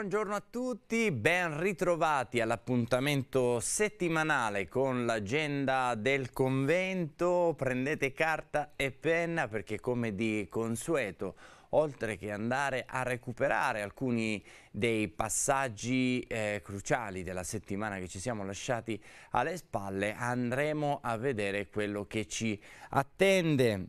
Buongiorno a tutti, ben ritrovati all'appuntamento settimanale con l'agenda del convento. Prendete carta e penna perché come di consueto oltre che andare a recuperare alcuni dei passaggi eh, cruciali della settimana che ci siamo lasciati alle spalle, andremo a vedere quello che ci attende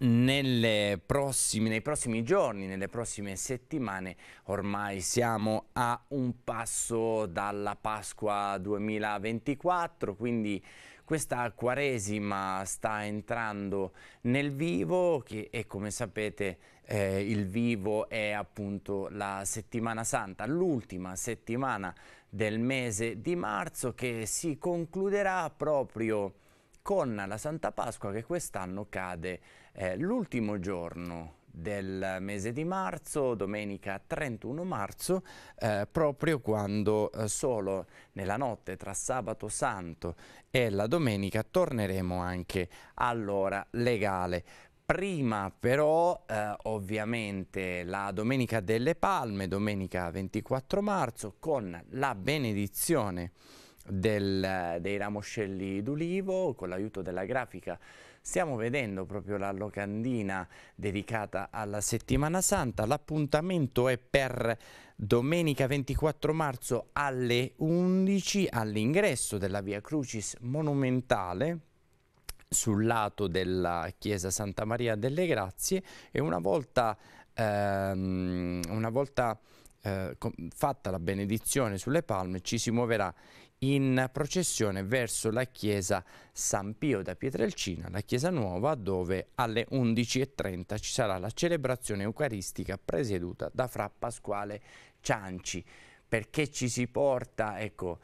nelle Prossime, nei prossimi giorni, nelle prossime settimane, ormai siamo a un passo dalla Pasqua 2024, quindi questa quaresima sta entrando nel vivo che, e come sapete eh, il vivo è appunto la settimana santa, l'ultima settimana del mese di marzo che si concluderà proprio con la Santa Pasqua che quest'anno cade eh, l'ultimo giorno del mese di marzo, domenica 31 marzo, eh, proprio quando eh, solo nella notte tra sabato santo e la domenica torneremo anche all'ora legale. Prima però eh, ovviamente la Domenica delle Palme, domenica 24 marzo, con la benedizione del, dei ramoscelli d'ulivo, con l'aiuto della grafica Stiamo vedendo proprio la locandina dedicata alla settimana santa, l'appuntamento è per domenica 24 marzo alle 11 all'ingresso della Via Crucis Monumentale sul lato della chiesa Santa Maria delle Grazie e una volta, ehm, una volta eh, fatta la benedizione sulle palme, ci si muoverà in processione verso la chiesa San Pio da Pietrelcina, la chiesa nuova, dove alle 11.30 ci sarà la celebrazione eucaristica presieduta da Fra Pasquale Cianci. Perché ci si porta, ecco,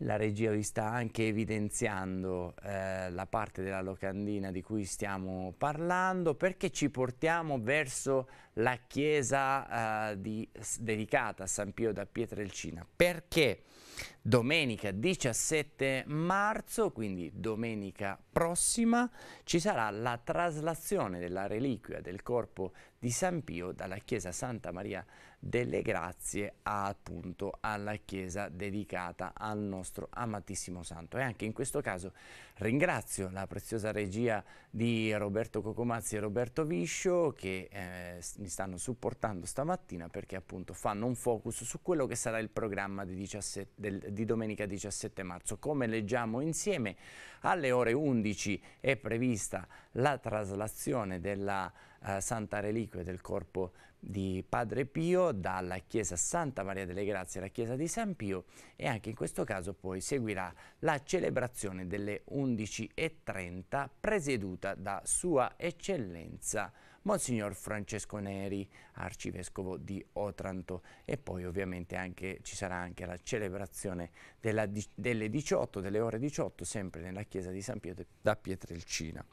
la regia vi sta anche evidenziando eh, la parte della locandina di cui stiamo parlando perché ci portiamo verso la chiesa eh, di, dedicata a San Pio da Pietrelcina. Perché domenica 17 marzo, quindi domenica prossima, ci sarà la traslazione della reliquia del corpo di San Pio dalla chiesa Santa Maria delle grazie a, appunto alla chiesa dedicata al nostro amatissimo santo e anche in questo caso ringrazio la preziosa regia di Roberto Cocomazzi e Roberto Viscio che eh, mi stanno supportando stamattina perché appunto fanno un focus su quello che sarà il programma di, 17, del, di domenica 17 marzo come leggiamo insieme alle ore 11 è prevista la traslazione della eh, Santa Reliquia del corpo di di Padre Pio dalla chiesa Santa Maria delle Grazie alla chiesa di San Pio e anche in questo caso poi seguirà la celebrazione delle 11.30 presieduta da Sua Eccellenza Monsignor Francesco Neri, arcivescovo di Otranto e poi ovviamente anche, ci sarà anche la celebrazione della, delle 18, delle ore 18, sempre nella chiesa di San Pietro da Pietrelcina.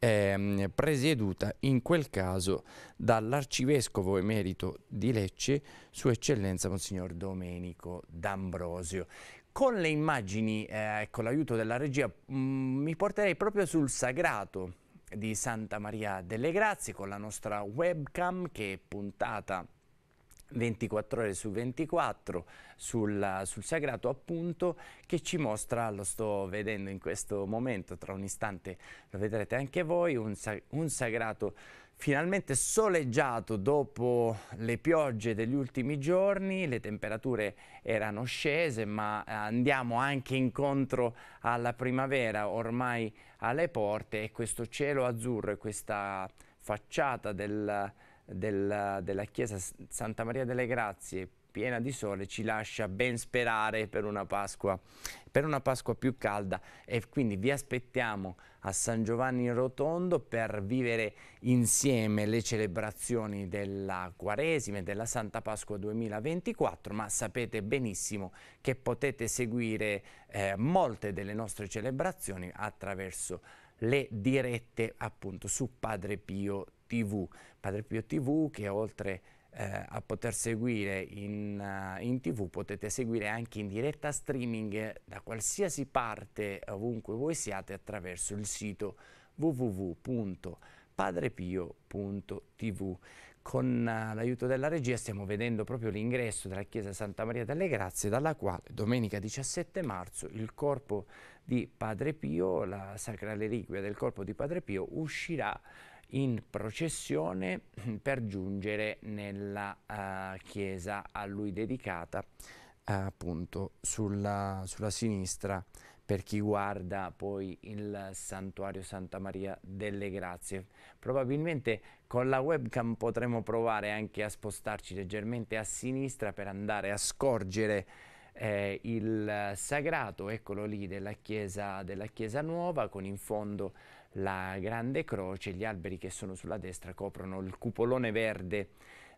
Ehm, presieduta in quel caso dall'arcivescovo emerito di Lecce, Sua Eccellenza Monsignor Domenico D'Ambrosio. Con le immagini, eh, con ecco, l'aiuto della regia, mh, mm, mi porterei proprio sul sagrato di Santa Maria delle Grazie con la nostra webcam che è puntata 24 ore su 24 sul, sul, sagrato appunto che ci mostra, lo sto vedendo in questo momento, tra un istante lo vedrete anche voi, un, un sagrato finalmente soleggiato dopo le piogge degli ultimi giorni, le temperature erano scese ma eh, andiamo anche incontro alla primavera ormai alle porte e questo cielo azzurro e questa facciata del, del, della chiesa Santa Maria delle Grazie piena di sole ci lascia ben sperare per una Pasqua, per una Pasqua più calda e quindi vi aspettiamo a San Giovanni Rotondo per vivere insieme le celebrazioni della Quaresima e della Santa Pasqua 2024, ma sapete benissimo che potete seguire eh, molte delle nostre celebrazioni attraverso le dirette appunto su Padre Pio TV. Padre Pio TV che oltre eh, a poter seguire in, uh, in, tv, potete seguire anche in diretta streaming da qualsiasi parte, ovunque voi siate, attraverso il sito www.padrepio.tv. Con eh, l'aiuto della regia stiamo vedendo proprio l'ingresso della chiesa Santa Maria delle Grazie, dalla quale domenica 17 marzo il corpo di Padre Pio, la sacra reliquia del corpo di Padre Pio, uscirà in processione per giungere nella uh, chiesa a lui dedicata eh, appunto sulla, sulla, sinistra per chi guarda poi il santuario Santa Maria delle Grazie. Probabilmente con la webcam potremo provare anche a spostarci leggermente a sinistra per andare a scorgere eh, il sagrato, eccolo lì, della chiesa, della chiesa nuova con in fondo la grande croce, gli alberi che sono sulla destra coprono il cupolone verde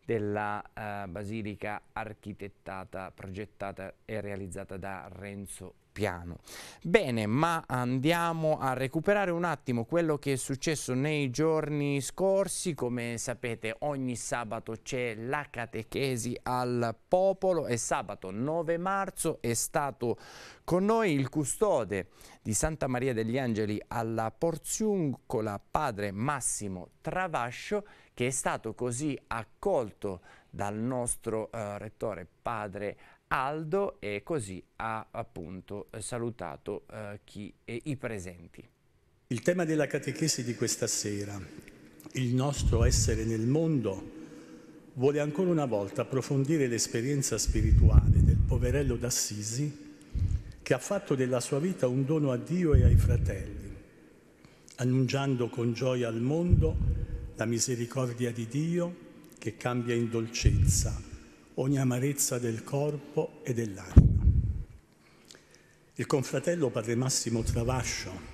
della eh, basilica architettata, progettata e realizzata da Renzo piano. Bene, ma andiamo a recuperare un attimo quello che è successo nei giorni scorsi. Come sapete ogni sabato c'è la catechesi al popolo e sabato 9 marzo è stato con noi il custode di Santa Maria degli Angeli alla Porziuncola, padre Massimo Travascio, che è stato così accolto dal nostro eh, rettore padre Aldo e così ha appunto eh, salutato eh, chi, eh, i presenti. Il tema della catechesi di questa sera, il nostro essere nel mondo, vuole ancora una volta approfondire l'esperienza spirituale del poverello d'Assisi che ha fatto della sua vita un dono a Dio e ai fratelli, annunciando con gioia al mondo la misericordia di Dio che cambia in dolcezza ogni amarezza del corpo e dell'anima. Il confratello padre Massimo Travascio,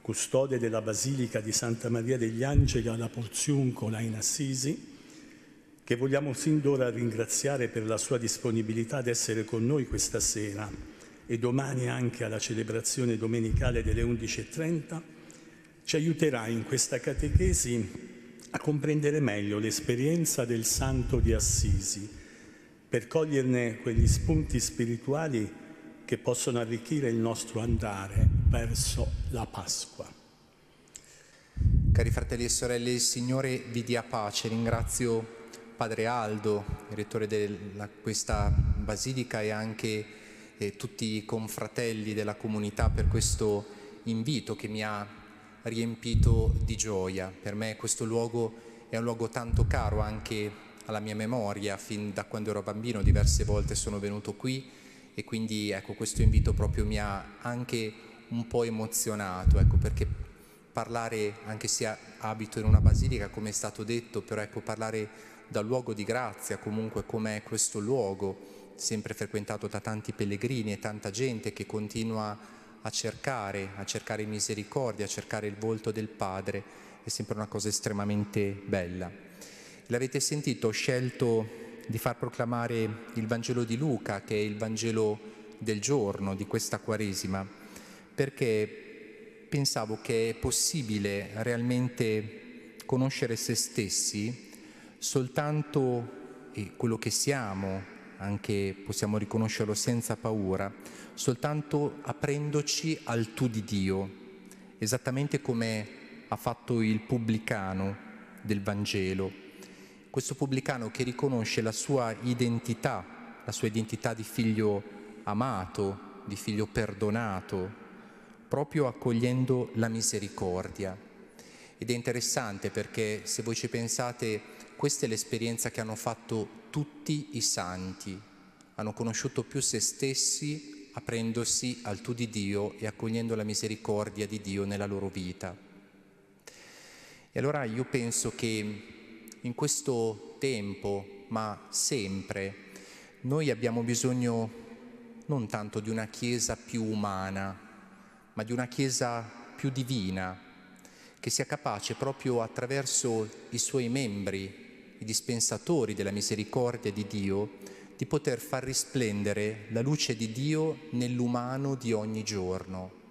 custode della Basilica di Santa Maria degli Angeli alla Porziuncola in Assisi, che vogliamo sin d'ora ringraziare per la sua disponibilità ad essere con noi questa sera e domani anche alla celebrazione domenicale delle 11.30, ci aiuterà in questa catechesi a comprendere meglio l'esperienza del Santo di Assisi, per coglierne quegli spunti spirituali che possono arricchire il nostro andare verso la Pasqua. Cari fratelli e sorelle, il Signore vi dia pace. Ringrazio Padre Aldo, il rettore di questa basilica e anche eh, tutti i confratelli della comunità per questo invito che mi ha riempito di gioia. Per me questo luogo è un luogo tanto caro anche alla mia memoria fin da quando ero bambino, diverse volte sono venuto qui e quindi ecco, questo invito proprio mi ha anche un po' emozionato, ecco, perché parlare, anche se abito in una basilica, come è stato detto, però ecco, parlare dal luogo di grazia, comunque com'è questo luogo, sempre frequentato da tanti pellegrini e tanta gente che continua a cercare, a cercare misericordia, a cercare il volto del Padre, è sempre una cosa estremamente bella l'avete sentito, ho scelto di far proclamare il Vangelo di Luca, che è il Vangelo del giorno, di questa Quaresima, perché pensavo che è possibile realmente conoscere se stessi soltanto quello che siamo, anche possiamo riconoscerlo senza paura, soltanto aprendoci al tu di Dio, esattamente come ha fatto il pubblicano del Vangelo questo pubblicano che riconosce la sua identità, la sua identità di figlio amato, di figlio perdonato, proprio accogliendo la misericordia. Ed è interessante perché se voi ci pensate, questa è l'esperienza che hanno fatto tutti i santi, hanno conosciuto più se stessi aprendosi al tu di Dio e accogliendo la misericordia di Dio nella loro vita. E allora io penso che in questo tempo, ma sempre, noi abbiamo bisogno non tanto di una Chiesa più umana, ma di una Chiesa più divina, che sia capace proprio attraverso i suoi membri, i dispensatori della misericordia di Dio, di poter far risplendere la luce di Dio nell'umano di ogni giorno.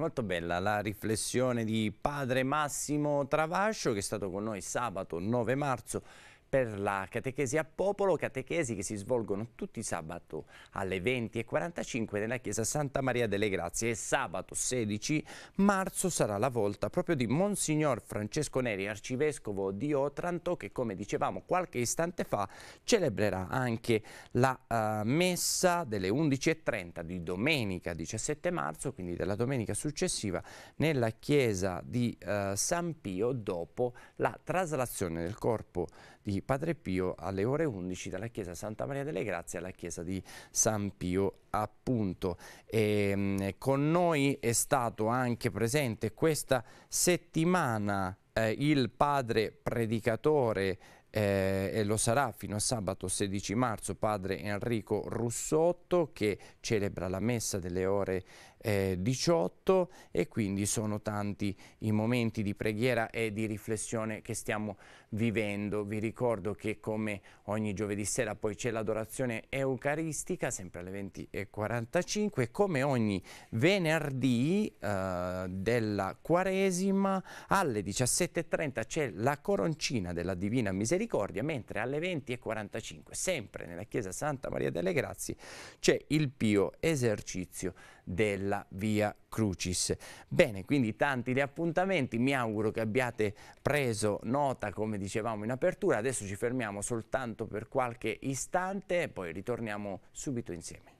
Molto bella la riflessione di padre Massimo Travascio che è stato con noi sabato 9 marzo per la catechesi a popolo, catechesi che si svolgono tutti sabato alle 20.45 nella chiesa Santa Maria delle Grazie e sabato 16 marzo sarà la volta proprio di Monsignor Francesco Neri, arcivescovo di Otranto che come dicevamo qualche istante fa celebrerà anche la uh, messa delle 11.30 di domenica 17 marzo, quindi della domenica successiva, nella chiesa di uh, San Pio dopo la traslazione del corpo di Padre Pio alle ore 11 dalla chiesa Santa Maria delle Grazie alla chiesa di San Pio appunto. E, ehm, con noi è stato anche presente questa settimana eh, il padre predicatore eh, e lo sarà fino a sabato 16 marzo padre Enrico Russotto che celebra la messa delle ore eh, 18 e quindi sono tanti i momenti di preghiera e di riflessione che stiamo vivendo. Vi ricordo che come ogni giovedì sera poi c'è l'adorazione eucaristica, sempre alle 20.45, e come ogni venerdì eh, della Quaresima alle 17.30 c'è la coroncina della Divina Misericordia, mentre alle 20.45, sempre nella Chiesa Santa Maria delle Grazie, c'è il pio esercizio della Via Crucis. Bene, quindi tanti gli appuntamenti, mi auguro che abbiate preso nota come dicevamo in apertura, adesso ci fermiamo soltanto per qualche istante e poi ritorniamo subito insieme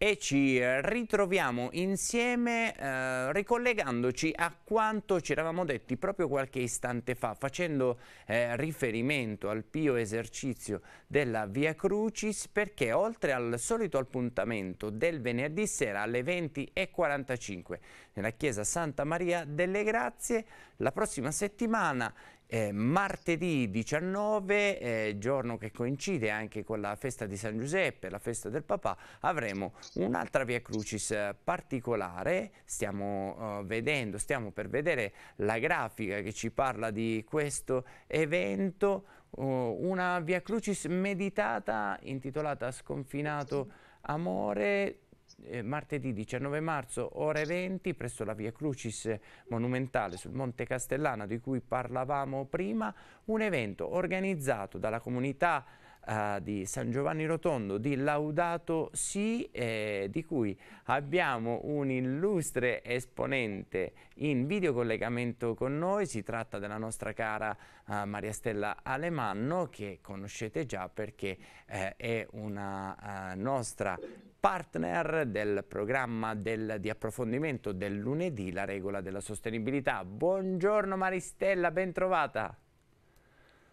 e ci ritroviamo insieme eh, ricollegandoci a quanto ci eravamo detti proprio qualche istante fa, facendo eh, riferimento al pio esercizio della Via Crucis perché oltre al solito appuntamento del venerdì sera alle 20.45 nella chiesa Santa Maria delle Grazie, la prossima settimana eh, martedì 19, eh, giorno che coincide anche con la festa di San Giuseppe, la festa del papà, avremo un'altra Via Crucis eh, particolare, stiamo eh, vedendo, stiamo per vedere la grafica che ci parla di questo evento, oh, una Via Crucis meditata intitolata Sconfinato Amore, eh, martedì 19 marzo ore 20 presso la via Crucis Monumentale sul Monte Castellano di cui parlavamo prima, un evento organizzato dalla comunità eh, di San Giovanni Rotondo di Laudato Si eh, di cui abbiamo un illustre esponente in videocollegamento con noi, si tratta della nostra cara eh, Maria Stella Alemanno che conoscete già perché eh, è una nostra partner del programma del, di approfondimento del lunedì, la regola della sostenibilità. Buongiorno Maristella, bentrovata.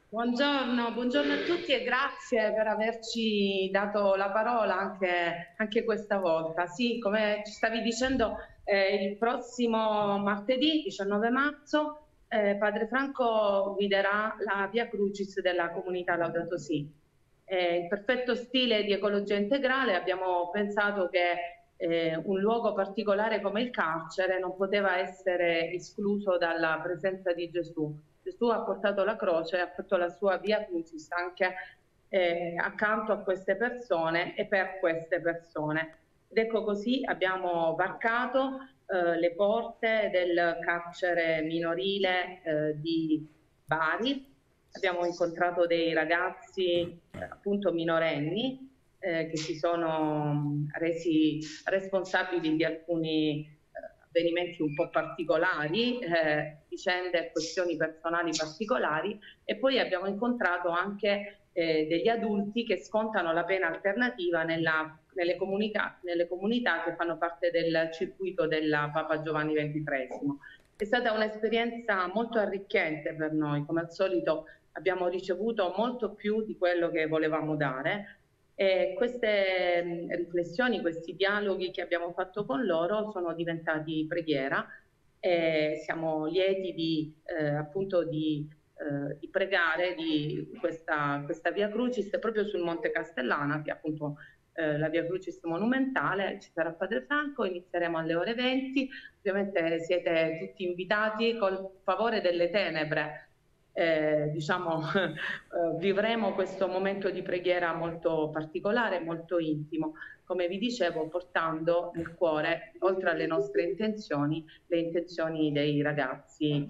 Buongiorno, buongiorno a tutti e grazie per averci dato la parola anche, anche questa volta. Sì, come ci stavi dicendo, eh, il prossimo martedì 19 marzo eh, Padre Franco guiderà la Via Crucis della comunità Laudato Si' eh, in perfetto stile di ecologia integrale abbiamo pensato che eh, un luogo particolare come il carcere non poteva essere escluso dalla presenza di Gesù. Gesù ha portato la croce, ha fatto la sua via crucis anche eh, accanto a queste persone e per queste persone. Ed ecco così abbiamo varcato eh, le porte del carcere minorile eh, di Bari abbiamo incontrato dei ragazzi appunto minorenni eh, che si sono resi responsabili di alcuni eh, avvenimenti un po' particolari, eh, vicende e questioni personali particolari e poi abbiamo incontrato anche eh, degli adulti che scontano la pena alternativa nella, nelle, comunica- nelle comunità che fanno parte del circuito della Papa Giovanni XXIII. È stata un'esperienza molto arricchente per noi, come al solito abbiamo ricevuto molto più di quello che volevamo dare e queste mm, riflessioni, questi dialoghi che abbiamo fatto con loro sono diventati preghiera e siamo lieti di, eh, appunto di, eh, di, pregare di questa, questa Via Crucis proprio sul Monte Castellana, che è appunto eh, la Via Crucis monumentale, ci sarà Padre Franco, inizieremo alle ore 20, ovviamente siete tutti invitati col favore delle tenebre eh, diciamo, eh, vivremo questo momento di preghiera molto particolare, molto intimo, come vi dicevo, portando nel cuore, oltre alle nostre intenzioni, le intenzioni dei ragazzi eh,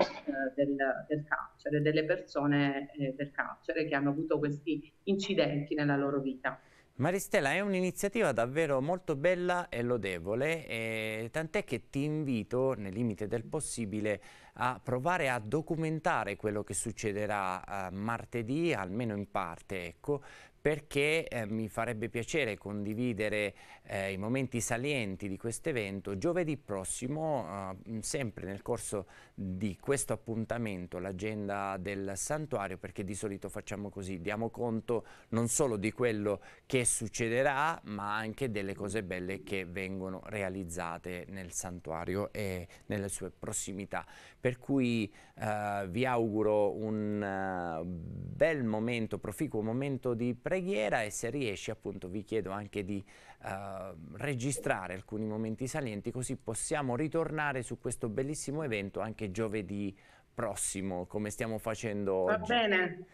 del, del, carcere, delle persone eh, del carcere che hanno avuto questi incidenti nella loro vita. Maristella è un'iniziativa davvero molto bella e lodevole, eh, tant'è che ti invito, nel limite del possibile, a provare a documentare quello che succederà eh, martedì, almeno in parte, ecco, perché eh, mi farebbe piacere condividere eh, i momenti salienti di questo evento. Giovedì prossimo, eh, sempre nel corso di questo appuntamento, l'agenda del santuario, perché di solito facciamo così, diamo conto non solo di quello che succederà, ma anche delle cose belle che vengono realizzate nel santuario e nelle sue prossimità. Per cui eh, vi auguro un uh, bel momento, proficuo momento di preghiera preghiera e se riesci appunto vi chiedo anche di eh, registrare alcuni momenti salienti così possiamo ritornare su questo bellissimo evento anche giovedì prossimo come stiamo facendo Va oggi. Va bene.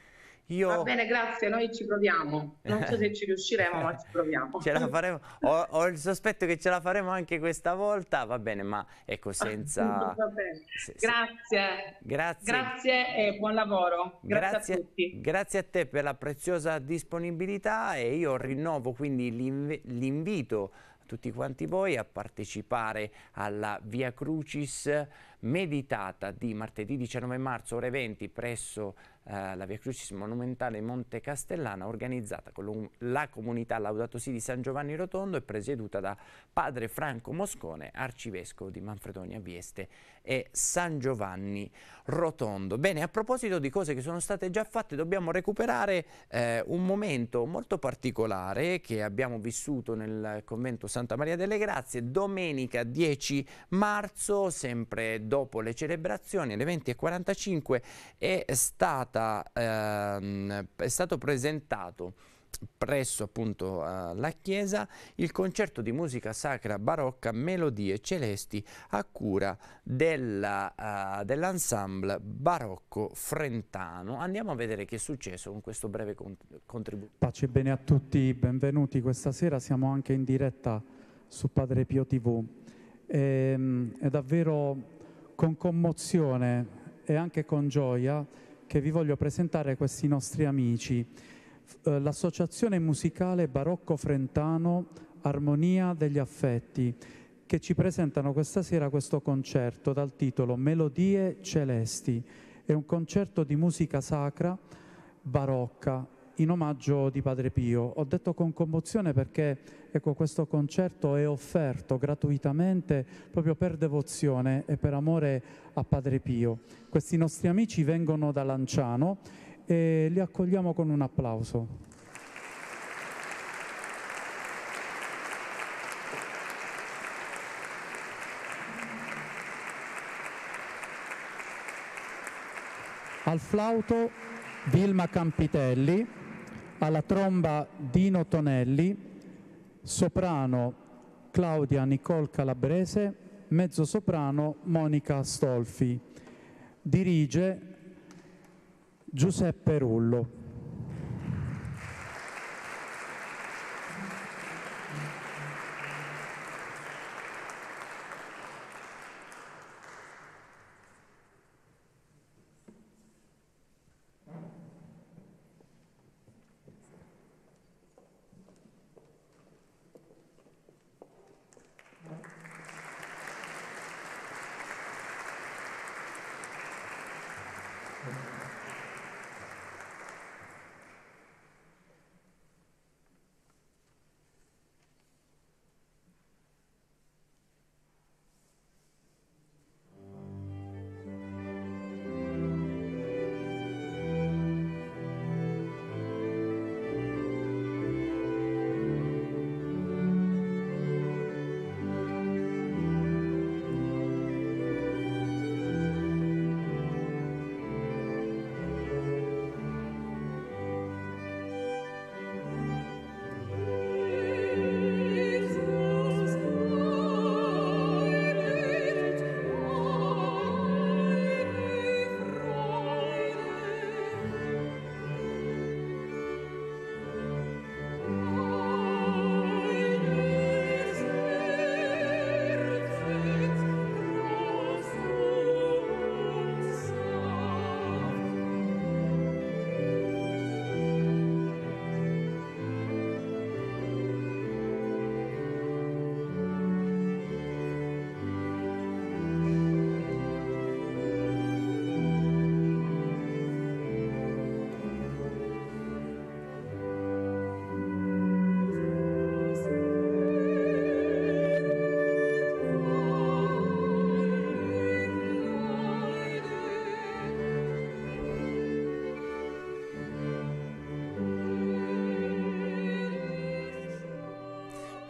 Io... Va bene, grazie, noi ci proviamo. Non so se ci riusciremo, ma ci proviamo. ce la faremo. Ho, ho, il sospetto che ce la faremo anche questa volta, va bene, ma ecco, senza... Se, se... Grazie. grazie. Grazie. e buon lavoro. Grazie, grazie, a tutti. Grazie a te per la preziosa disponibilità e io rinnovo quindi l'invito a tutti quanti voi a partecipare alla Via Crucis meditata di martedì 19 marzo ore 20 presso eh, la Via Crucis Monumentale Monte Castellana organizzata con la comunità Laudato Si di San Giovanni Rotondo e presieduta da padre Franco Moscone, arcivescovo di Manfredonia Vieste e San Giovanni Rotondo. Bene, a proposito di cose che sono state già fatte, dobbiamo recuperare eh, un momento molto particolare che abbiamo vissuto nel convento Santa Maria delle Grazie, domenica 10 marzo, sempre dopo le celebrazioni alle 20.45 è, stata, ehm, è stato presentato presso appunto eh, la chiesa il concerto di musica sacra barocca Melodie Celesti a cura eh, dell'ensemble eh, dell barocco frentano. Andiamo a vedere che è successo con questo breve cont contributo. Pace bene a tutti, benvenuti questa sera, siamo anche in diretta su Padre Pio TV. E, ehm, è davvero con commozione e anche con gioia che vi voglio presentare questi nostri amici. Eh, l'associazione musicale Barocco Frentano Armonia degli Affetti che ci presentano questa sera questo concerto dal titolo Melodie Celesti. È un concerto di musica sacra barocca in omaggio di Padre Pio. Ho detto con commozione perché ecco, questo concerto è offerto gratuitamente proprio per devozione e per amore a Padre Pio. Questi nostri amici vengono da Lanciano e li accogliamo con un applauso. Al flauto Vilma Campitelli alla tromba Dino Tonelli, soprano Claudia Nicole Calabrese, mezzosoprano Monica Stolfi. Dirige Giuseppe Rullo.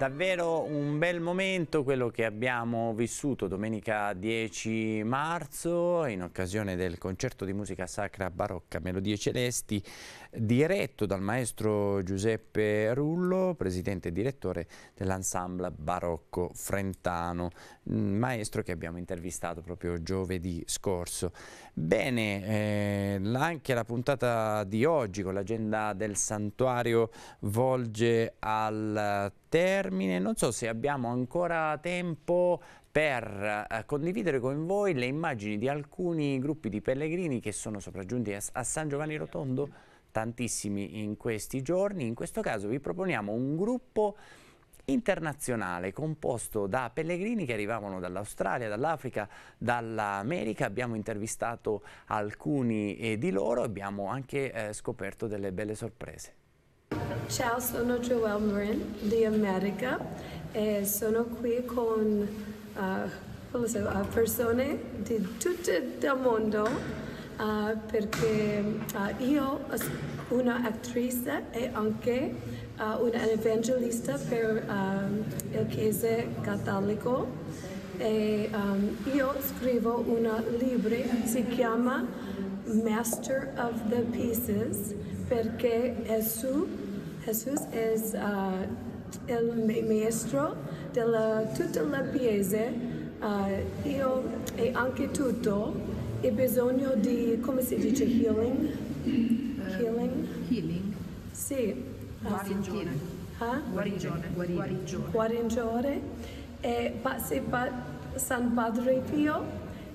Davvero un bel momento quello che abbiamo vissuto domenica 10 marzo in occasione del concerto di musica sacra barocca Melodie Celesti diretto dal maestro Giuseppe Rullo, presidente e direttore dell'ensemble barocco frentano, maestro che abbiamo intervistato proprio giovedì scorso. Bene, eh, anche la puntata di oggi con l'agenda del santuario volge al termine, non so se abbiamo ancora tempo per eh, condividere con voi le immagini di alcuni gruppi di pellegrini che sono sopraggiunti a, a San Giovanni Rotondo tantissimi in questi giorni. In questo caso vi proponiamo un gruppo internazionale composto da pellegrini che arrivavano dall'Australia, dall'Africa, dall'America. Abbiamo intervistato alcuni eh, di loro e abbiamo anche eh, scoperto delle belle sorprese. Ciao, sono Joelle Marin di America e sono qui con uh, so, eh, persone di tutto il mondo uh, perché uh, io sono un'attrice e anche uh, ah, un'evangelista per um, il Chiesa Cattolico e um, io scrivo un libro, si chiama Master of the Pieces perché Gesù, Gesù è il maestro di tutte le chiese, io e anche tutto e bisogno di, come si dice, healing? Healing? Healing. Sì. Guarigione. Ah? Guarigione. Guarigione. Guarigione. E pa, pa, San Padre Pio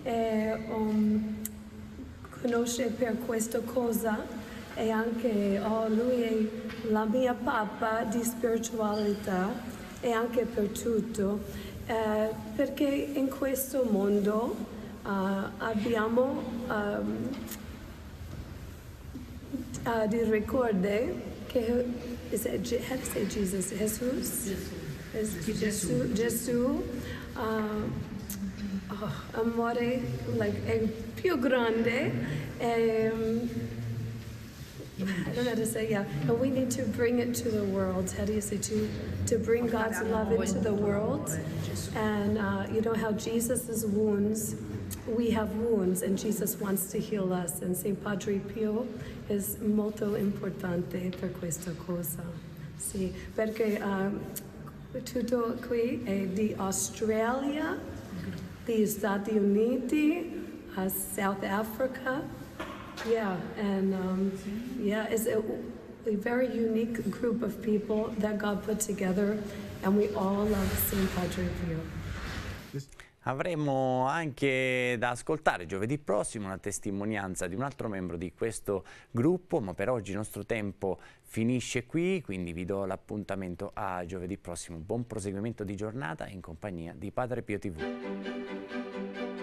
eh, um, conosce per questa cosa e anche oh, lui è la mia papa di spiritualità e anche per tutto. Eh, perché in questo mondo uh, abbiamo um, uh, di recorde che is that, how to say Jesus? Jesus? Is Gesù, uh, oh, amore like, è più grande. Um, I don't know how to say, yeah. But we need to bring it to the world. How do you say to to bring God's love into the world? And uh, you know how Jesus' wounds we have wounds and Jesus wants to heal us. And St. Padre Pio is molto importante per questa cosa. Sì, perché um, tutto qui è di Australia, the Stati Uniti, uh, South Africa. Yeah, and um, yeah, it's a, a very unique group of people that God put together, and we all love St. Padre Pio. Avremo anche da ascoltare giovedì prossimo una testimonianza di un altro membro di questo gruppo, ma per oggi il nostro tempo finisce qui, quindi vi do l'appuntamento a giovedì prossimo. Buon proseguimento di giornata in compagnia di Padre Pio TV.